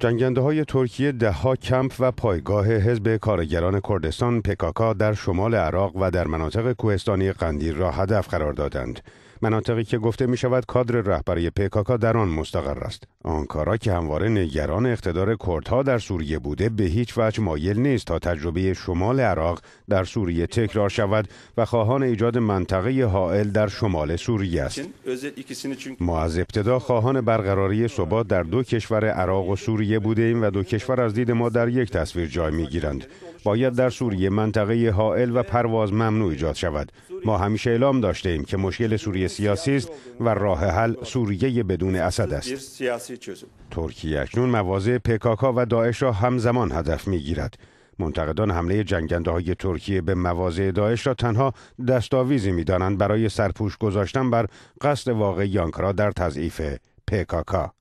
جنگنده های ترکیه دهها کمپ و پایگاه حزب کارگران کردستان پکاکا در شمال عراق و در مناطق کوهستانی قندیر را هدف قرار دادند. مناطقی که گفته می شود کادر رهبری پکاکا در آن مستقر است. آنکارا که همواره نگران اقتدار کردها در سوریه بوده به هیچ وجه مایل نیست تا تجربه شمال عراق در سوریه تکرار شود و خواهان ایجاد منطقه حائل در شمال سوریه است. ما از ابتدا خواهان برقراری ثبات در دو کشور عراق و سوریه سوریه بوده ایم و دو کشور از دید ما در یک تصویر جای می گیرند. باید در سوریه منطقه حائل و پرواز ممنوع ایجاد شود. ما همیشه اعلام داشته ایم که مشکل سوریه سیاسی است و راه حل سوریه بدون اسد است. ترکیه اکنون مواضع پکاکا و داعش را همزمان هدف می گیرد. منتقدان حمله جنگنده های ترکیه به مواضع داعش را تنها دستاویزی می دانند برای سرپوش گذاشتن بر قصد واقعی آنکارا در تضعیف پکاکا.